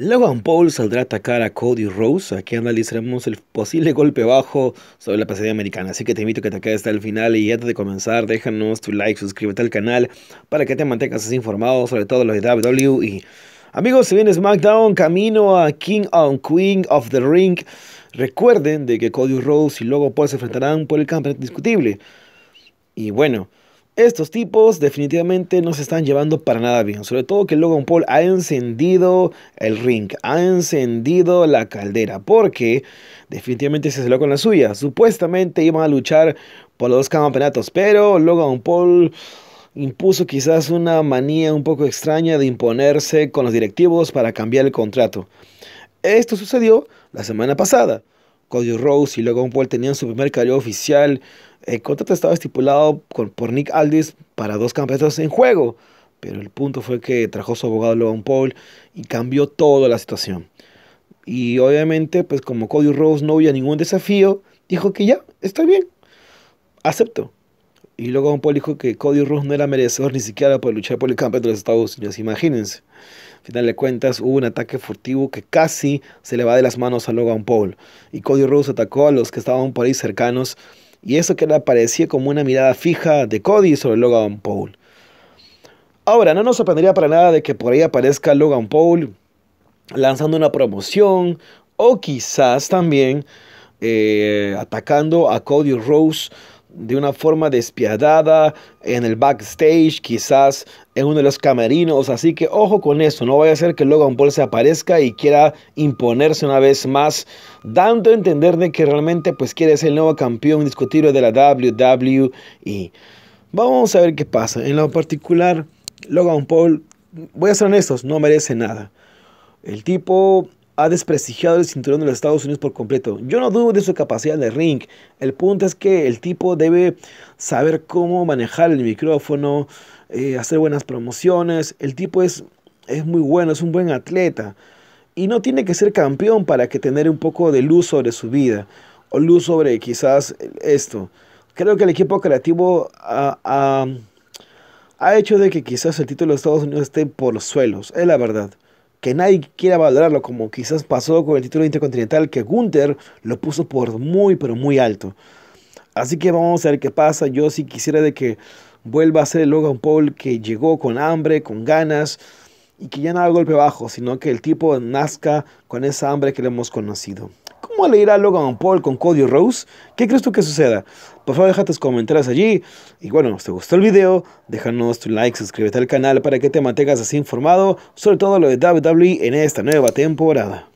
Logan Paul saldrá a atacar a Cody Rose. Aquí analizaremos el posible golpe bajo sobre la pesadilla americana. Así que te invito a que te quedes hasta el final y antes de comenzar, déjanos tu like, suscríbete al canal para que te mantengas informado sobre todo lo de WWE. amigos, si viene SmackDown, camino a King on Queen of the Ring. Recuerden de que Cody Rose y Logan Paul se enfrentarán por el campeonato indiscutible. Y bueno. Estos tipos definitivamente no se están llevando para nada bien, sobre todo que Logan Paul ha encendido el ring, ha encendido la caldera, porque definitivamente se salió con la suya. Supuestamente iban a luchar por los dos campeonatos, pero Logan Paul impuso quizás una manía un poco extraña de imponerse con los directivos para cambiar el contrato. Esto sucedió la semana pasada. Cody Rose y Logan Paul tenían su primer careo oficial. El contrato estaba estipulado por Nick Aldis para dos campeonatos en juego, pero el punto fue que trajo su abogado Logan Paul y cambió toda la situación. Y obviamente, pues como Cody Rose no había ningún desafío, dijo que ya, está bien, acepto. Y Logan Paul dijo que Cody Rhodes no era merecedor ni siquiera para luchar por el campeonato de los Estados Unidos. Imagínense. Al final de cuentas, hubo un ataque furtivo que casi se le va de las manos a Logan Paul. Y Cody Rose atacó a los que estaban por ahí cercanos. Y eso que le parecía como una mirada fija de Cody sobre Logan Paul. Ahora, no nos sorprendería para nada de que por ahí aparezca Logan Paul lanzando una promoción. O quizás también eh, atacando a Cody Rhodes de una forma despiadada en el backstage, quizás en uno de los camerinos. Así que ojo con eso, no vaya a ser que Logan Paul se aparezca y quiera imponerse una vez más, dando a entender de que realmente pues quiere ser el nuevo campeón discutible de la WWE. Vamos a ver qué pasa. En lo particular, Logan Paul, voy a ser honestos, no merece nada. El tipo ha desprestigiado el cinturón de los Estados Unidos por completo. Yo no dudo de su capacidad de ring. El punto es que el tipo debe saber cómo manejar el micrófono, eh, hacer buenas promociones. El tipo es, es muy bueno, es un buen atleta. Y no tiene que ser campeón para que tener un poco de luz sobre su vida. O luz sobre quizás esto. Creo que el equipo creativo ha, hecho de que quizás el título de Estados Unidos esté por los suelos. Es la verdad que nadie quiera valorarlo, como quizás pasó con el título intercontinental, que Gunther lo puso por muy, pero muy alto. Así que vamos a ver qué pasa. Yo sí quisiera de que vuelva a ser el Logan Paul que llegó con hambre, con ganas, y que ya no haga golpe bajo, sino que el tipo nazca con esa hambre que le hemos conocido. ¿Cómo le irá a Logan Paul con Cody Rose? ¿Qué crees tú que suceda? Por favor, deja tus comentarios allí. Y bueno, si te gustó el video, déjanos tu like, suscríbete al canal para que te mantengas así informado sobre todo lo de WWE en esta nueva temporada.